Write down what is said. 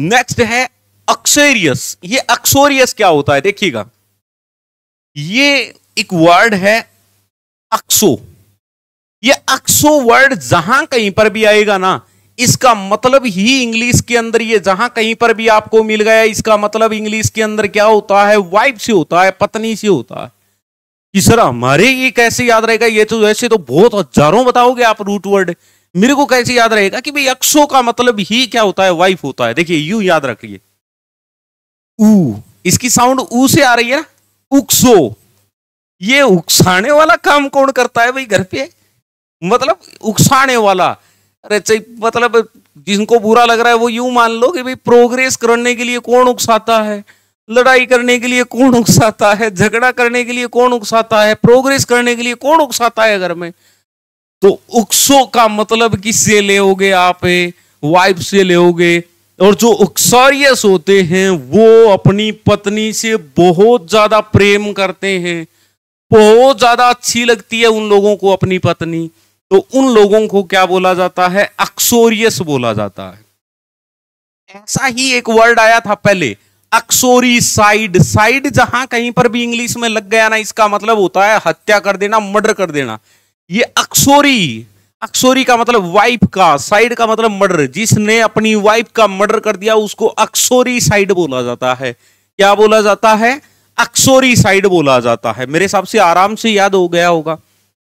next है अक्सोरियस ये अक्सोरियस क्या होता है देखिएगा ये एक वर्ड है अक्सो ये अक्सो वर्ड जहां कहीं पर भी आएगा ना इसका मतलब ही इंग्लिश के अंदर ये जहां कहीं पर भी आपको मिल गया इसका मतलब इंग्लिश के अंदर क्या होता है वाइफ से होता है पत्नी से होता है कि सर हमारे ये कैसे याद रहेगा ये तो वैसे तो बहुत हजारों बताओगे आप रूट वर्ड मेरे को कैसे याद रहेगा कि भाई अक्षो का मतलब ही क्या होता है वाइफ होता है देखिए यू याद रखिए ऊ इसकी साउंड ऊ से आ रही है ना उक्सो ये उकसाने वाला काम कौन करता है भाई घर पे मतलब उकसाने वाला अरे मतलब जिनको बुरा लग रहा है वो यूं मान लो कि भाई प्रोग्रेस करने के लिए कौन उकसाता है लड़ाई करने के लिए कौन उकसाता है झगड़ा करने के लिए कौन उकसाता है प्रोग्रेस करने के लिए कौन उकसाता है घर में तो उक्सो का मतलब किससे लेगे आप वाइफ से लेोगे और जो उक्सोरियस होते हैं वो अपनी पत्नी से बहुत ज्यादा प्रेम करते हैं बहुत ज्यादा अच्छी लगती है उन लोगों को अपनी पत्नी तो उन लोगों को क्या बोला जाता है अक्सोरियस बोला जाता है ऐसा ही एक वर्ड आया था पहले अक्सोरी साइड साइड जहां कहीं पर भी इंग्लिश में लग गया ना इसका मतलब होता है हत्या कर देना मर्डर कर देना ये अक्सोरी अक्सोरी का मतलब वाइफ का साइड का मतलब मर्डर जिसने अपनी वाइफ का मर्डर कर दिया उसको अक्सोरी साइड बोला जाता है क्या बोला जाता है अक्सोरी साइड बोला जाता है मेरे हिसाब से आराम से याद हो गया होगा